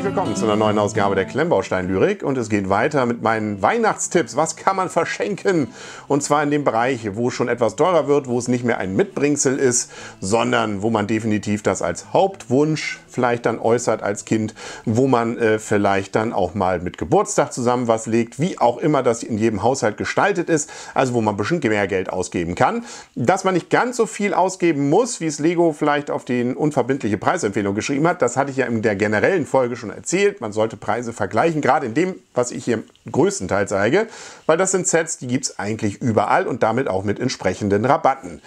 herzlich willkommen zu einer neuen Ausgabe der Klemmbaustein-Lyrik und es geht weiter mit meinen Weihnachtstipps. Was kann man verschenken? Und zwar in dem Bereich, wo es schon etwas teurer wird, wo es nicht mehr ein Mitbringsel ist, sondern wo man definitiv das als Hauptwunsch vielleicht dann äußert als Kind, wo man äh, vielleicht dann auch mal mit Geburtstag zusammen was legt, wie auch immer das in jedem Haushalt gestaltet ist, also wo man bestimmt mehr Geld ausgeben kann. Dass man nicht ganz so viel ausgeben muss, wie es Lego vielleicht auf die unverbindliche Preisempfehlung geschrieben hat, das hatte ich ja in der generellen Folge schon erzählt. Man sollte Preise vergleichen, gerade in dem, was ich hier größtenteils zeige, weil das sind Sets, die gibt es eigentlich überall und damit auch mit entsprechenden Rabatten.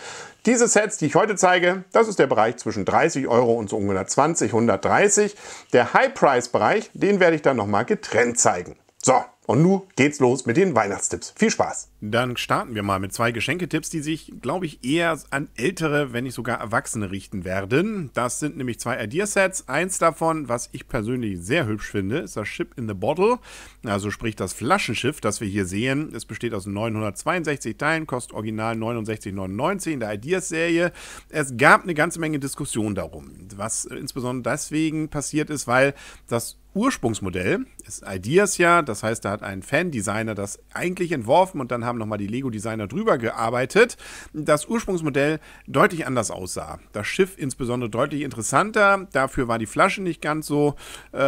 Diese Sets, die ich heute zeige, das ist der Bereich zwischen 30 Euro und so ungefähr 20, 130. Der High-Price-Bereich, den werde ich dann nochmal getrennt zeigen. So, und nun geht's los mit den Weihnachtstipps. Viel Spaß! Dann starten wir mal mit zwei Geschenketipps, die sich, glaube ich, eher an ältere, wenn nicht sogar Erwachsene richten werden. Das sind nämlich zwei Ideasets. Eins davon, was ich persönlich sehr hübsch finde, ist das Ship in the Bottle. Also sprich das Flaschenschiff, das wir hier sehen. Es besteht aus 962 Teilen, kostet original 69,99 in der Ideas-Serie. Es gab eine ganze Menge Diskussion darum, was insbesondere deswegen passiert ist, weil das Ursprungsmodell ist Ideas ja, das heißt, da hat ein Fan-Designer das eigentlich entworfen und dann haben nochmal die Lego-Designer drüber gearbeitet. Das Ursprungsmodell deutlich anders aussah. Das Schiff insbesondere deutlich interessanter, dafür war die Flasche nicht ganz so, äh,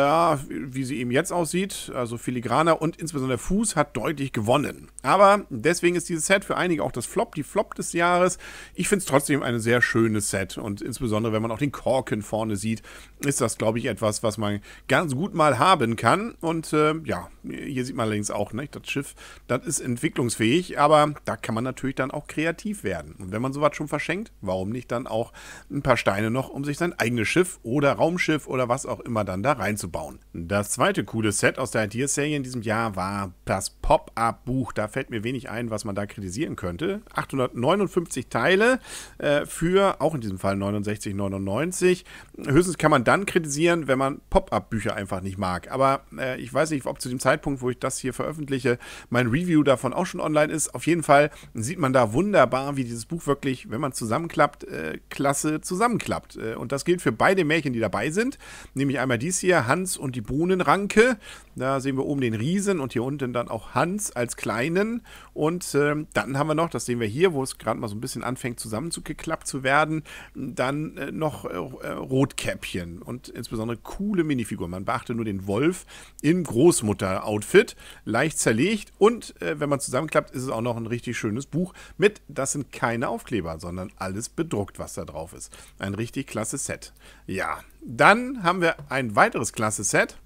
wie sie eben jetzt aussieht, also filigraner und insbesondere der Fuß hat deutlich gewonnen. Aber deswegen ist dieses Set für einige auch das Flop, die Flop des Jahres. Ich finde es trotzdem ein sehr schönes Set und insbesondere, wenn man auch den Korken vorne sieht, ist das, glaube ich, etwas, was man ganz gut mal haben kann. Und äh, ja, hier sieht man allerdings auch, ne, das Schiff, das ist entwicklungsfähig, aber da kann man natürlich dann auch kreativ werden. Und wenn man sowas schon verschenkt, warum nicht dann auch ein paar Steine noch, um sich sein eigenes Schiff oder Raumschiff oder was auch immer dann da reinzubauen. Das zweite coole Set aus der Ideas-Serie in diesem Jahr war das Pop-Up-Buch. Da fällt mir wenig ein, was man da kritisieren könnte. 859 Teile äh, für auch in diesem Fall 69,99. Höchstens kann man dann kritisieren, wenn man Pop-Up-Bücher einfach nicht mag. Aber äh, ich weiß nicht, ob zu dem Zeitpunkt, wo ich das hier veröffentliche, mein Review davon auch schon online ist. Auf jeden Fall sieht man da wunderbar, wie dieses Buch wirklich, wenn man zusammenklappt, äh, klasse zusammenklappt. Äh, und das gilt für beide Märchen, die dabei sind. Nämlich einmal dies hier, Hans und die Bohnenranke. Da sehen wir oben den Riesen und hier unten dann auch Hans als Kleinen. Und ähm, dann haben wir noch, das sehen wir hier, wo es gerade mal so ein bisschen anfängt zusammengeklappt zu werden, dann äh, noch äh, Rotkäppchen und insbesondere coole Minifiguren. Man beachte nur den Wolf im Großmutter-Outfit. Leicht zerlegt und äh, wenn man zusammenklappt, ist es auch noch ein richtig schönes Buch mit, das sind keine Aufkleber, sondern alles bedruckt, was da drauf ist. Ein richtig klasse Set. Ja, dann haben wir ein weiteres klasse Set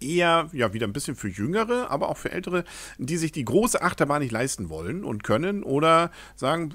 eher ja wieder ein bisschen für Jüngere, aber auch für Ältere, die sich die große Achterbahn nicht leisten wollen und können oder sagen,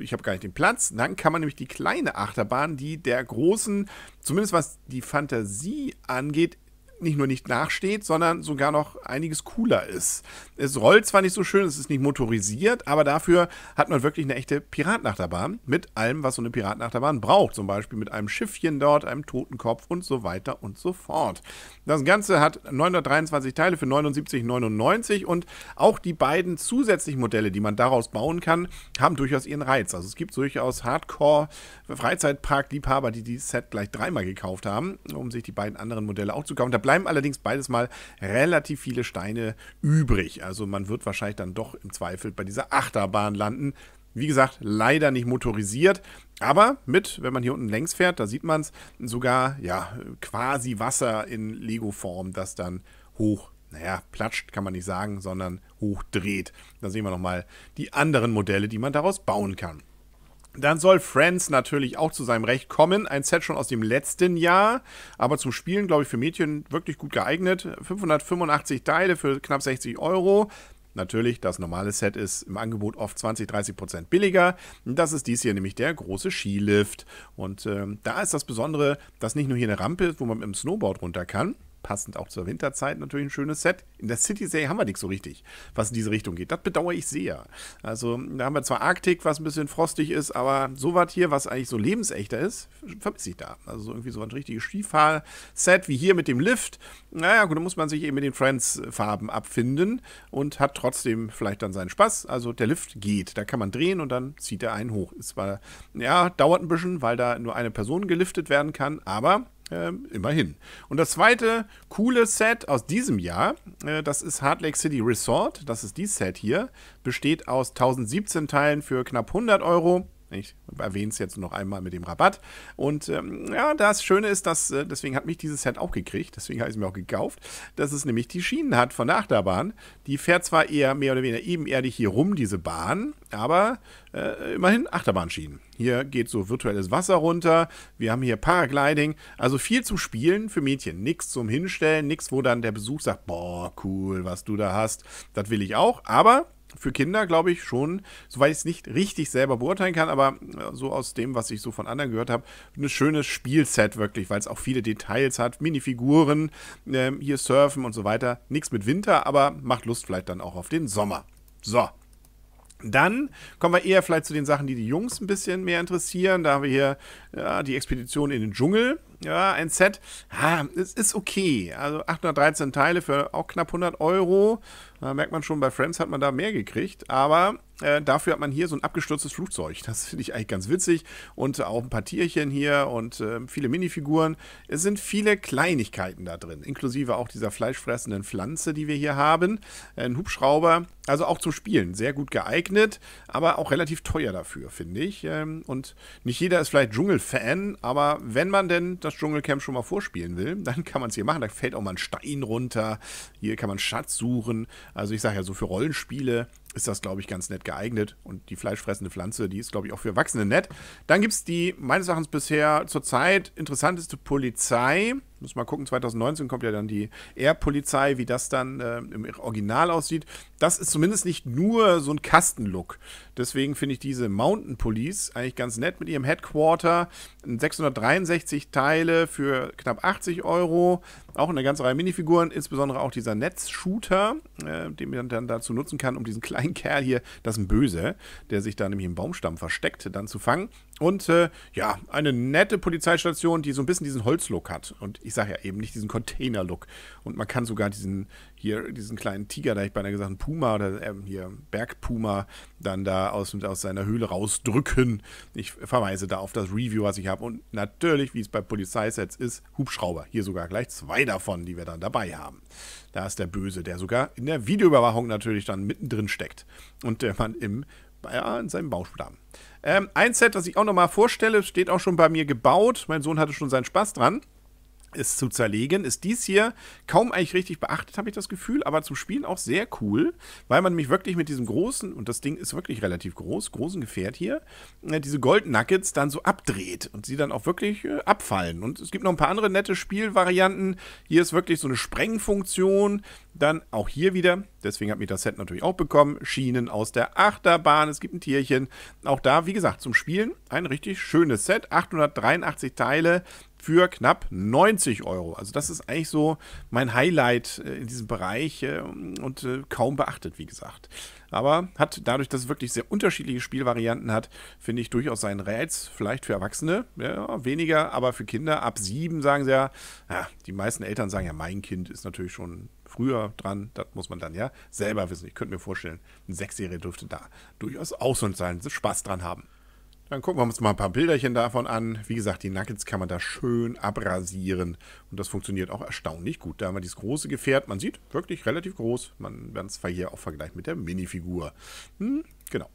ich habe gar nicht den Platz. Dann kann man nämlich die kleine Achterbahn, die der großen, zumindest was die Fantasie angeht, nicht nur nicht nachsteht, sondern sogar noch einiges cooler ist. Es rollt zwar nicht so schön, es ist nicht motorisiert, aber dafür hat man wirklich eine echte Piratnachterbahn mit allem, was so eine Piratnachterbahn braucht. Zum Beispiel mit einem Schiffchen dort, einem Totenkopf und so weiter und so fort. Das Ganze hat 923 Teile für 79,99 und auch die beiden zusätzlichen Modelle, die man daraus bauen kann, haben durchaus ihren Reiz. Also es gibt durchaus Hardcore-Freizeitpark-Liebhaber, die dieses Set gleich dreimal gekauft haben, um sich die beiden anderen Modelle auch zu kaufen. Da bleiben allerdings beides mal relativ viele Steine übrig. Also man wird wahrscheinlich dann doch im Zweifel bei dieser Achterbahn landen. Wie gesagt, leider nicht motorisiert, aber mit, wenn man hier unten längs fährt, da sieht man es, sogar ja quasi Wasser in Lego-Form, das dann hoch naja, platscht kann man nicht sagen, sondern hochdreht. Da sehen wir nochmal die anderen Modelle, die man daraus bauen kann. Dann soll Friends natürlich auch zu seinem Recht kommen. Ein Set schon aus dem letzten Jahr, aber zum Spielen, glaube ich, für Mädchen wirklich gut geeignet. 585 Teile für knapp 60 Euro. Natürlich, das normale Set ist im Angebot oft 20, 30 Prozent billiger. Das ist dies hier nämlich der große Skilift. Und äh, da ist das Besondere, dass nicht nur hier eine Rampe ist, wo man mit dem Snowboard runter kann, passend auch zur Winterzeit natürlich ein schönes Set. In der City-Serie haben wir nichts so richtig, was in diese Richtung geht. Das bedauere ich sehr. Also da haben wir zwar Arktik, was ein bisschen frostig ist, aber sowas hier, was eigentlich so lebensechter ist, vermisse ich da. Also irgendwie so ein richtiges Skifahr-Set wie hier mit dem Lift. Naja, gut, da muss man sich eben mit den Friends-Farben abfinden und hat trotzdem vielleicht dann seinen Spaß. Also der Lift geht, da kann man drehen und dann zieht er einen hoch. Ist zwar, ja, dauert ein bisschen, weil da nur eine Person geliftet werden kann, aber ähm, immerhin. Und das zweite coole Set aus diesem Jahr, äh, das ist Hard Lake City Resort. Das ist dieses Set hier. Besteht aus 1017 Teilen für knapp 100 Euro. Ich erwähne es jetzt noch einmal mit dem Rabatt. Und ähm, ja, das Schöne ist, dass, äh, deswegen hat mich dieses Set auch gekriegt, deswegen habe ich es mir auch gekauft, dass es nämlich die Schienen hat von der Achterbahn. Die fährt zwar eher mehr oder weniger ebenerdig hier rum, diese Bahn, aber äh, immerhin Achterbahnschienen. Hier geht so virtuelles Wasser runter. Wir haben hier Paragliding. Also viel zum Spielen für Mädchen. Nichts zum Hinstellen, nichts, wo dann der Besuch sagt, boah, cool, was du da hast. Das will ich auch. Aber für Kinder, glaube ich, schon, soweit ich es nicht richtig selber beurteilen kann, aber äh, so aus dem, was ich so von anderen gehört habe, ein schönes Spielset wirklich, weil es auch viele Details hat, Minifiguren, äh, hier surfen und so weiter. Nichts mit Winter, aber macht Lust vielleicht dann auch auf den Sommer. So, dann kommen wir eher vielleicht zu den Sachen, die die Jungs ein bisschen mehr interessieren. Da haben wir hier ja, die Expedition in den Dschungel ja, ein Set, ah, es ist okay. Also 813 Teile für auch knapp 100 Euro. Da merkt man schon, bei Friends hat man da mehr gekriegt. Aber äh, dafür hat man hier so ein abgestürztes Flugzeug. Das finde ich eigentlich ganz witzig. Und auch ein paar Tierchen hier und äh, viele Minifiguren. Es sind viele Kleinigkeiten da drin. Inklusive auch dieser fleischfressenden Pflanze, die wir hier haben. Ein Hubschrauber. Also auch zum Spielen. Sehr gut geeignet. Aber auch relativ teuer dafür, finde ich. Ähm, und nicht jeder ist vielleicht Dschungelfan. Aber wenn man denn das das Dschungelcamp schon mal vorspielen will, dann kann man es hier machen. Da fällt auch mal ein Stein runter. Hier kann man Schatz suchen. Also ich sage ja, so für Rollenspiele ist das, glaube ich, ganz nett geeignet. Und die fleischfressende Pflanze, die ist, glaube ich, auch für Erwachsene nett. Dann gibt es die meines Erachtens bisher zurzeit interessanteste Polizei. Müssen mal gucken, 2019 kommt ja dann die Air-Polizei, wie das dann äh, im Original aussieht. Das ist zumindest nicht nur so ein Kastenlook. Deswegen finde ich diese Mountain Police eigentlich ganz nett mit ihrem Headquarter. 663 Teile für knapp 80 Euro. Auch eine ganze Reihe Minifiguren, insbesondere auch dieser Netzshooter, äh, den man dann dazu nutzen kann, um diesen kleinen Kerl hier, das ist ein Böse, der sich da nämlich im Baumstamm versteckt, dann zu fangen. Und äh, ja, eine nette Polizeistation, die so ein bisschen diesen Holzlook hat. Und ich sage ja eben nicht diesen Container-Look. Und man kann sogar diesen hier, diesen kleinen Tiger, da ich beinahe gesagt, einen Puma oder äh, hier Bergpuma, dann da aus, aus seiner Höhle rausdrücken. Ich verweise da auf das Review, was ich habe. Und natürlich, wie es bei Polizeisets ist, Hubschrauber. Hier sogar gleich zwei davon, die wir dann dabei haben. Da ist der Böse, der sogar in der Videoüberwachung natürlich dann mittendrin steckt. Und der Mann im, ja, in seinem haben. Ähm, ein Set, das ich auch nochmal vorstelle, steht auch schon bei mir gebaut. Mein Sohn hatte schon seinen Spaß dran es zu zerlegen, ist dies hier kaum eigentlich richtig beachtet, habe ich das Gefühl, aber zum Spielen auch sehr cool, weil man nämlich wirklich mit diesem großen, und das Ding ist wirklich relativ groß, großen Gefährt hier, äh, diese Gold Nuggets dann so abdreht und sie dann auch wirklich äh, abfallen. Und es gibt noch ein paar andere nette Spielvarianten. Hier ist wirklich so eine Sprengfunktion. Dann auch hier wieder, deswegen hat mir das Set natürlich auch bekommen, Schienen aus der Achterbahn. Es gibt ein Tierchen. Auch da, wie gesagt, zum Spielen ein richtig schönes Set. 883 Teile für knapp 90 Euro. Also das ist eigentlich so mein Highlight äh, in diesem Bereich äh, und äh, kaum beachtet, wie gesagt. Aber hat dadurch, dass es wirklich sehr unterschiedliche Spielvarianten hat, finde ich durchaus seinen Reiz. Vielleicht für Erwachsene, ja, weniger, aber für Kinder ab sieben sagen sie ja, ja, die meisten Eltern sagen ja, mein Kind ist natürlich schon früher dran. Das muss man dann ja selber wissen. Ich könnte mir vorstellen, ein Sechsjähriger dürfte da durchaus auch so einen Spaß dran haben. Dann gucken wir uns mal ein paar Bilderchen davon an. Wie gesagt, die Nuggets kann man da schön abrasieren. Und das funktioniert auch erstaunlich gut. Da haben wir dieses große Gefährt. Man sieht, wirklich relativ groß. Man werden es hier auch vergleichen mit der Minifigur. Hm, genau.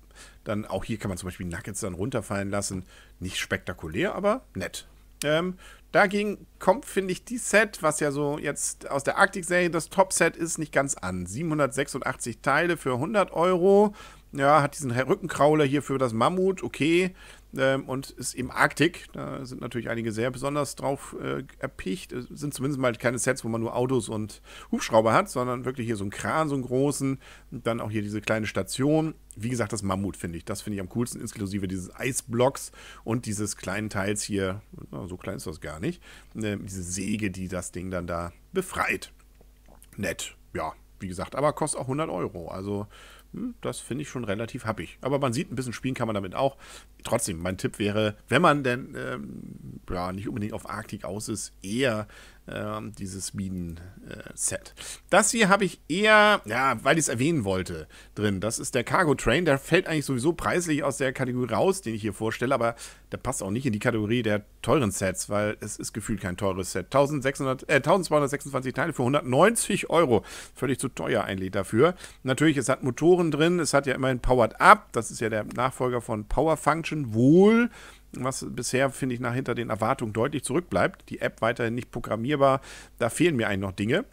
Dann auch hier kann man zum Beispiel Nuggets dann runterfallen lassen. Nicht spektakulär, aber nett. Ähm, dagegen kommt, finde ich, die Set, was ja so jetzt aus der Arktik-Serie das Top-Set ist, nicht ganz an. 786 Teile für 100 Euro ja, hat diesen Rückenkrauler hier für das Mammut, okay. Ähm, und ist eben Arktik. Da sind natürlich einige sehr besonders drauf äh, erpicht. Es sind zumindest mal keine Sets, wo man nur Autos und Hubschrauber hat, sondern wirklich hier so einen Kran, so einen großen. Und dann auch hier diese kleine Station. Wie gesagt, das Mammut finde ich. Das finde ich am coolsten, inklusive dieses Eisblocks und dieses kleinen Teils hier. Na, so klein ist das gar nicht. Ähm, diese Säge, die das Ding dann da befreit. Nett, ja. Wie gesagt, aber kostet auch 100 Euro. Also hm, das finde ich schon relativ happig. Aber man sieht, ein bisschen spielen kann man damit auch. Trotzdem, mein Tipp wäre, wenn man denn ähm, ja, nicht unbedingt auf Arktik aus ist, eher ähm, dieses Minen-Set. das hier habe ich eher, ja, weil ich es erwähnen wollte, drin. Das ist der Cargo Train. Der fällt eigentlich sowieso preislich aus der Kategorie raus, den ich hier vorstelle, aber der passt auch nicht in die Kategorie der teuren Sets, weil es ist gefühlt kein teures Set. 1600, äh, 1226 Teile für 190 Euro. Völlig zu teuer eigentlich dafür. Natürlich, es hat Motoren drin. Es hat ja immerhin Powered Up. Das ist ja der Nachfolger von Power Function. Wohl was bisher, finde ich, nach hinter den Erwartungen deutlich zurückbleibt. Die App weiterhin nicht programmierbar, da fehlen mir eigentlich noch Dinge.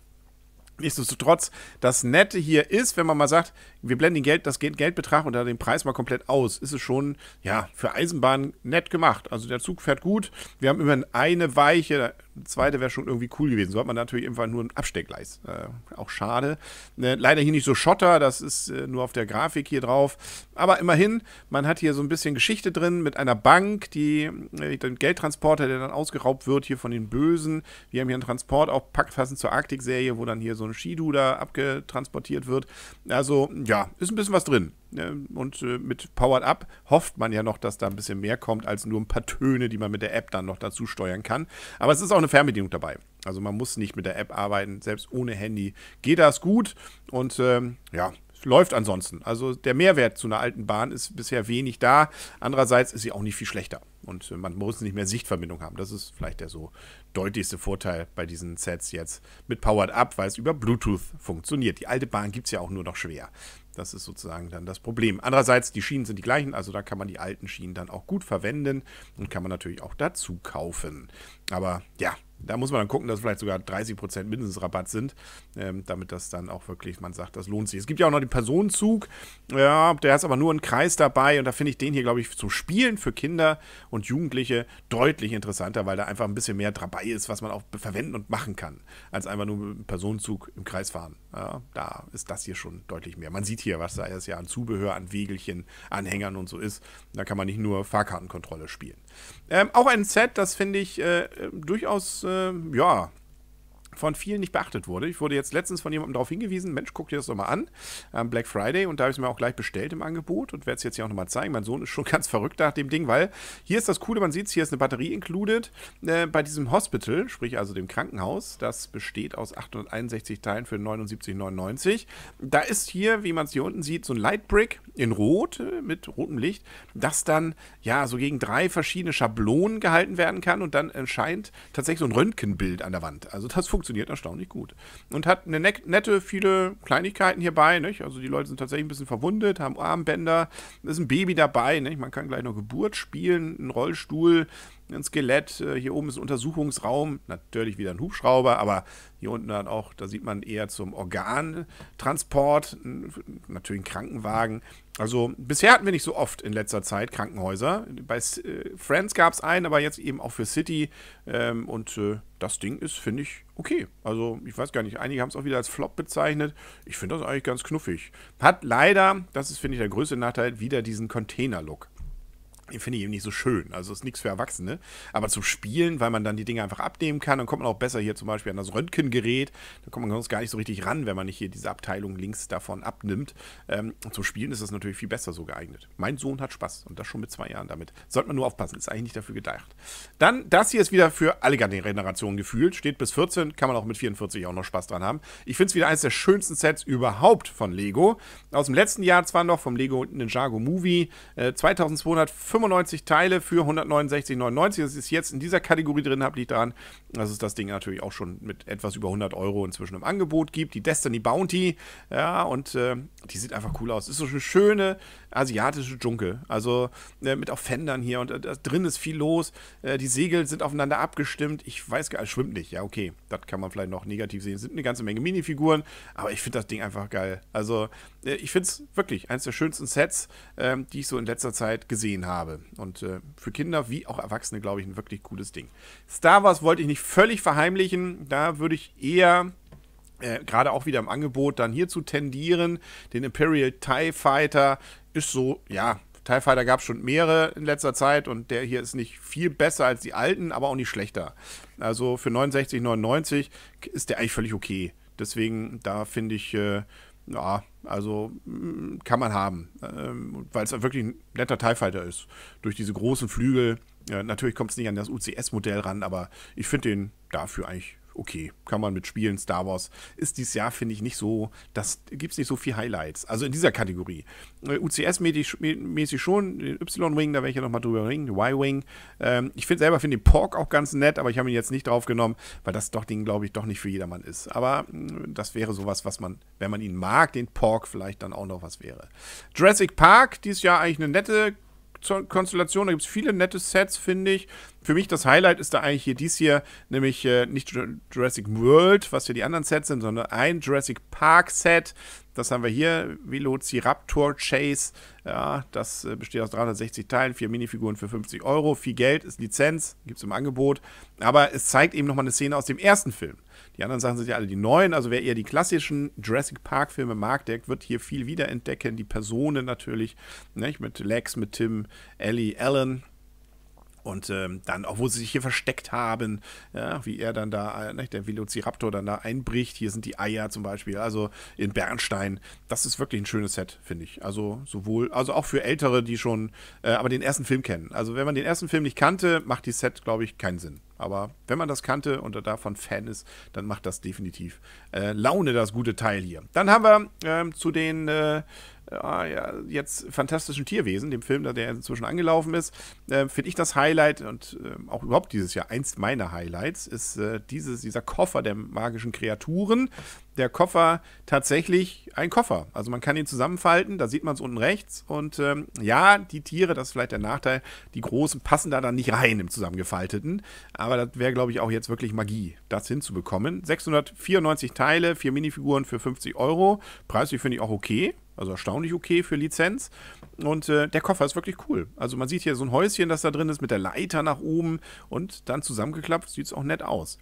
Nichtsdestotrotz, das Nette hier ist, wenn man mal sagt, wir blenden Geld, das Geldbetrag oder den Preis mal komplett aus, ist es schon, ja, für Eisenbahn nett gemacht. Also der Zug fährt gut. Wir haben immerhin eine Weiche, zweite wäre schon irgendwie cool gewesen. So hat man natürlich einfach nur ein Absteckgleis. Äh, auch schade. Äh, leider hier nicht so Schotter, das ist äh, nur auf der Grafik hier drauf. Aber immerhin, man hat hier so ein bisschen Geschichte drin mit einer Bank, die äh, den Geldtransporter, der dann ausgeraubt wird hier von den Bösen. Wir haben hier einen Transport auch packfassend zur Arktik-Serie, wo dann hier so ein Skidu da abgetransportiert wird. Also ja, ist ein bisschen was drin. Ne, und äh, mit Powered Up hofft man ja noch, dass da ein bisschen mehr kommt als nur ein paar Töne, die man mit der App dann noch dazu steuern kann. Aber es ist auch eine Fernbedienung dabei. Also man muss nicht mit der App arbeiten, selbst ohne Handy geht das gut. Und ähm, ja, läuft ansonsten. Also der Mehrwert zu einer alten Bahn ist bisher wenig da. Andererseits ist sie auch nicht viel schlechter. Und äh, man muss nicht mehr Sichtverbindung haben. Das ist vielleicht der so deutlichste Vorteil bei diesen Sets jetzt mit Powered Up, weil es über Bluetooth funktioniert. Die alte Bahn gibt es ja auch nur noch schwer. Das ist sozusagen dann das Problem. Andererseits, die Schienen sind die gleichen, also da kann man die alten Schienen dann auch gut verwenden und kann man natürlich auch dazu kaufen. Aber ja, da muss man dann gucken, dass vielleicht sogar 30% mindestens Rabatt sind, ähm, damit das dann auch wirklich, man sagt, das lohnt sich. Es gibt ja auch noch den Personenzug, ja, der ist aber nur ein Kreis dabei und da finde ich den hier, glaube ich, zum Spielen für Kinder und Jugendliche deutlich interessanter, weil da einfach ein bisschen mehr dabei ist, was man auch verwenden und machen kann, als einfach nur einen Personenzug im Kreis fahren. Ja, da ist das hier schon deutlich mehr. Man sieht hier, was da jetzt ja an Zubehör, an Wegelchen, Anhängern und so ist. Da kann man nicht nur Fahrkartenkontrolle spielen. Ähm, auch ein Set, das finde ich äh, äh durchaus, äh, ja, von vielen nicht beachtet wurde. Ich wurde jetzt letztens von jemandem darauf hingewiesen, Mensch, guck dir das doch mal an, am ähm, Black Friday und da habe ich es mir auch gleich bestellt im Angebot und werde es jetzt hier auch nochmal zeigen. Mein Sohn ist schon ganz verrückt nach dem Ding, weil hier ist das Coole, man sieht es, hier ist eine Batterie included. Äh, bei diesem Hospital, sprich also dem Krankenhaus, das besteht aus 861 Teilen für 79,99. Da ist hier, wie man es hier unten sieht, so ein Lightbrick in Rot äh, mit rotem Licht, das dann ja so gegen drei verschiedene Schablonen gehalten werden kann und dann erscheint tatsächlich so ein Röntgenbild an der Wand. Also das funktioniert funktioniert erstaunlich gut. Und hat eine nette, viele Kleinigkeiten hierbei. Nicht? Also die Leute sind tatsächlich ein bisschen verwundet, haben Armbänder, ist ein Baby dabei. Nicht? Man kann gleich noch Geburt spielen, einen Rollstuhl, ein Skelett. Äh, hier oben ist ein Untersuchungsraum, natürlich wieder ein Hubschrauber, aber hier unten dann auch, da sieht man eher zum Organtransport, natürlich ein Krankenwagen. Also bisher hatten wir nicht so oft in letzter Zeit Krankenhäuser. Bei äh, Friends gab es einen, aber jetzt eben auch für City. Ähm, und äh, das Ding ist, finde ich, okay. Also ich weiß gar nicht, einige haben es auch wieder als Flop bezeichnet. Ich finde das eigentlich ganz knuffig. Hat leider, das ist, finde ich, der größte Nachteil, wieder diesen Container-Look finde ich eben nicht so schön. Also ist nichts für Erwachsene. Aber zum Spielen, weil man dann die Dinge einfach abnehmen kann, dann kommt man auch besser hier zum Beispiel an das Röntgengerät. Da kommt man sonst gar nicht so richtig ran, wenn man nicht hier diese Abteilung links davon abnimmt. Ähm, zum Spielen ist das natürlich viel besser so geeignet. Mein Sohn hat Spaß und das schon mit zwei Jahren damit. Sollte man nur aufpassen, ist eigentlich nicht dafür gedacht. Dann, das hier ist wieder für alle Generationen gefühlt. Steht bis 14, kann man auch mit 44 auch noch Spaß dran haben. Ich finde es wieder eines der schönsten Sets überhaupt von Lego. Aus dem letzten Jahr zwar noch vom Lego Ninjago Movie. Äh, 2250 95 Teile für 169,99. Das ist jetzt in dieser Kategorie drin, habe ich dran. dass es das Ding natürlich auch schon mit etwas über 100 Euro inzwischen im Angebot gibt. Die Destiny Bounty, ja, und äh, die sieht einfach cool aus. Ist so eine schöne asiatische Dschungel. Also äh, mit auch Fendern hier und äh, drin ist viel los. Äh, die Segel sind aufeinander abgestimmt. Ich weiß gar nicht, schwimmt nicht. Ja, okay, das kann man vielleicht noch negativ sehen. Es sind eine ganze Menge Minifiguren, aber ich finde das Ding einfach geil. Also äh, ich finde es wirklich eines der schönsten Sets, ähm, die ich so in letzter Zeit gesehen habe habe. Und äh, für Kinder wie auch Erwachsene, glaube ich, ein wirklich gutes Ding. Star Wars wollte ich nicht völlig verheimlichen. Da würde ich eher äh, gerade auch wieder im Angebot dann hierzu tendieren. Den Imperial TIE Fighter ist so, ja, TIE Fighter gab es schon mehrere in letzter Zeit und der hier ist nicht viel besser als die alten, aber auch nicht schlechter. Also für 69,99 ist der eigentlich völlig okay. Deswegen, da finde ich, äh, ja, also mm, kann man haben, ähm, weil es wirklich ein netter TIE Fighter ist. Durch diese großen Flügel. natürlich kommt es nicht an das UCS-Modell ran, aber ich finde den dafür eigentlich okay, kann man mitspielen. Star Wars ist dieses Jahr, finde ich, nicht so, das gibt es nicht so viel Highlights. Also in dieser Kategorie. Äh, UCS-mäßig schon, äh, Y-Wing, da werde ich ja nochmal drüber reden, Y-Wing. Ähm, ich find, selber finde den Pork auch ganz nett, aber ich habe ihn jetzt nicht draufgenommen, weil das doch Ding, glaube ich, doch nicht für jedermann ist. Aber mm, das wäre sowas, was man, wenn man ihn mag, den Pork vielleicht dann auch noch was wäre. Jurassic Park, dieses Jahr eigentlich eine nette Konstellation. Da gibt es viele nette Sets, finde ich. Für mich das Highlight ist da eigentlich hier dies hier, nämlich äh, nicht Jurassic World, was hier die anderen Sets sind, sondern ein Jurassic Park Set. Das haben wir hier, Velociraptor Chase. Ja, das äh, besteht aus 360 Teilen, vier Minifiguren für 50 Euro. Viel Geld ist Lizenz, gibt es im Angebot. Aber es zeigt eben nochmal eine Szene aus dem ersten Film. Die anderen Sachen sind ja alle die neuen. Also wer eher die klassischen Jurassic Park-Filme mag, der wird hier viel wiederentdecken. Die Personen natürlich, nicht? mit Lex, mit Tim, Ellie, Alan und ähm, dann, auch wo sie sich hier versteckt haben, ja, wie er dann da, äh, ne, der Velociraptor dann da einbricht. Hier sind die Eier zum Beispiel, also in Bernstein. Das ist wirklich ein schönes Set, finde ich. Also sowohl, also auch für Ältere, die schon, äh, aber den ersten Film kennen. Also wenn man den ersten Film nicht kannte, macht die Set, glaube ich, keinen Sinn. Aber wenn man das kannte und davon Fan ist, dann macht das definitiv äh, Laune, das gute Teil hier. Dann haben wir äh, zu den äh, äh, ja, jetzt Fantastischen Tierwesen, dem Film, der inzwischen angelaufen ist, äh, finde ich das Highlight und äh, auch überhaupt dieses Jahr eins meiner Highlights ist äh, dieses, dieser Koffer der magischen Kreaturen. Der Koffer tatsächlich ein Koffer. Also man kann ihn zusammenfalten, da sieht man es unten rechts. Und ähm, ja, die Tiere, das ist vielleicht der Nachteil, die großen passen da dann nicht rein im zusammengefalteten. Aber das wäre, glaube ich, auch jetzt wirklich Magie, das hinzubekommen. 694 Teile, vier Minifiguren für 50 Euro. Preislich finde ich auch okay. Also erstaunlich okay für Lizenz. Und äh, der Koffer ist wirklich cool. Also man sieht hier so ein Häuschen, das da drin ist, mit der Leiter nach oben und dann zusammengeklappt, sieht es auch nett aus.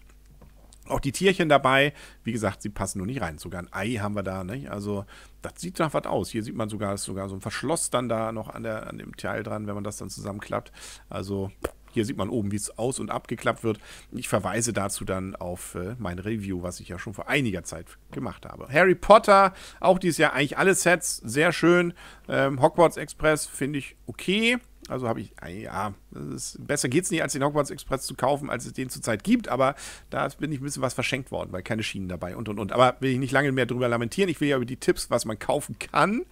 Auch die Tierchen dabei, wie gesagt, sie passen nur nicht rein. Sogar ein Ei haben wir da, nicht? Ne? Also, das sieht nach was aus. Hier sieht man sogar, ist sogar so ein Verschloss dann da noch an, der, an dem Teil dran, wenn man das dann zusammenklappt. Also, hier sieht man oben, wie es aus- und abgeklappt wird. Ich verweise dazu dann auf äh, mein Review, was ich ja schon vor einiger Zeit gemacht habe. Harry Potter, auch dieses Jahr eigentlich alle Sets, sehr schön. Ähm, Hogwarts Express finde ich okay. Also habe ich, ah, ja, ist, besser es nicht, als den Hogwarts Express zu kaufen, als es den zurzeit gibt, aber da bin ich ein bisschen was verschenkt worden, weil keine Schienen dabei und und und. Aber will ich nicht lange mehr drüber lamentieren. Ich will ja über die Tipps, was man kaufen kann.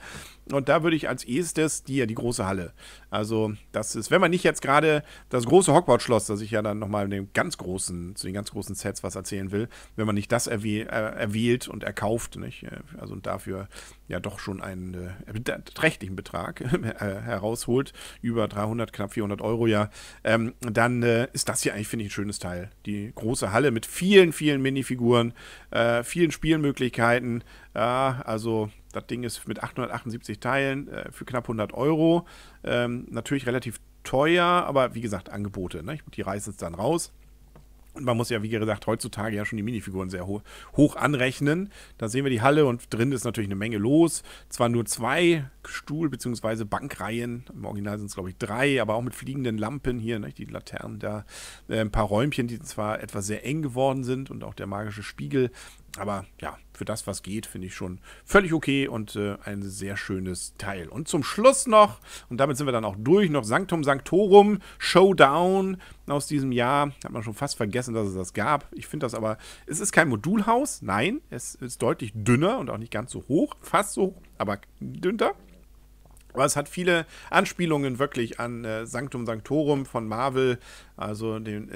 Und da würde ich als erstes die, die große Halle. Also, das ist, wenn man nicht jetzt gerade das große Hogwarts-Schloss, das ich ja dann nochmal dem ganz großen, zu den ganz großen Sets was erzählen will, wenn man nicht das erwäh äh, erwählt und erkauft, nicht? Äh, also und dafür ja doch schon einen äh, Betrag äh, herausholt, über 300, knapp 400 Euro ja, ähm, dann äh, ist das hier eigentlich, finde ich, ein schönes Teil. Die große Halle mit vielen, vielen Minifiguren, äh, vielen Spielmöglichkeiten. also, das Ding ist mit 878 Teilen äh, für knapp 100 Euro. Ähm, natürlich relativ teuer, aber wie gesagt, Angebote. Ne? Die reißen es dann raus. Und man muss ja, wie gesagt, heutzutage ja schon die Minifiguren sehr ho hoch anrechnen. Da sehen wir die Halle und drin ist natürlich eine Menge los. Zwar nur zwei Stuhl- bzw. Bankreihen, im Original sind es glaube ich drei, aber auch mit fliegenden Lampen hier, ne, die Laternen da, äh, ein paar Räumchen, die zwar etwas sehr eng geworden sind und auch der magische Spiegel, aber ja, für das, was geht, finde ich schon völlig okay und äh, ein sehr schönes Teil. Und zum Schluss noch, und damit sind wir dann auch durch, noch Sanctum Sanctorum Showdown aus diesem Jahr. Hat man schon fast vergessen, dass es das gab. Ich finde das aber, es ist kein Modulhaus, nein, es ist deutlich dünner und auch nicht ganz so hoch, fast so, aber dünner. Aber es hat viele Anspielungen wirklich an äh, Sanctum Sanctorum von Marvel, also den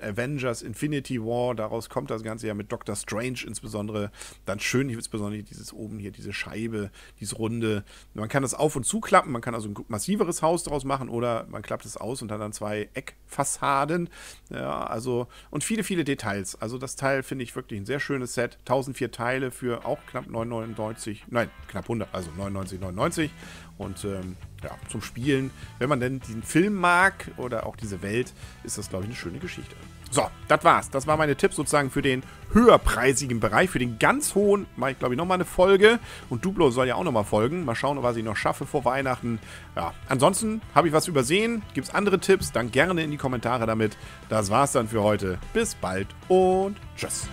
Avengers Infinity War. Daraus kommt das Ganze ja mit Doctor Strange insbesondere. Dann schön insbesondere dieses oben hier, diese Scheibe, dieses Runde. Man kann das auf und zuklappen, man kann also ein massiveres Haus daraus machen oder man klappt es aus und hat dann zwei Eckfassaden. Ja, also und viele, viele Details. Also das Teil finde ich wirklich ein sehr schönes Set. 1004 Teile für auch knapp 9,99, nein, knapp 100, also 99,99 und ähm, ja, zum Spielen. Wenn man denn diesen Film mag oder auch diese Welt, ist das, glaube ich, eine schöne Geschichte. So, das war's. Das waren meine Tipps sozusagen für den höherpreisigen Bereich. Für den ganz hohen mache ich, glaube ich, nochmal eine Folge. Und Duplo soll ja auch nochmal folgen. Mal schauen, was ich noch schaffe vor Weihnachten. Ja, ansonsten habe ich was übersehen. Gibt es andere Tipps? Dann gerne in die Kommentare damit. Das war's dann für heute. Bis bald und tschüss.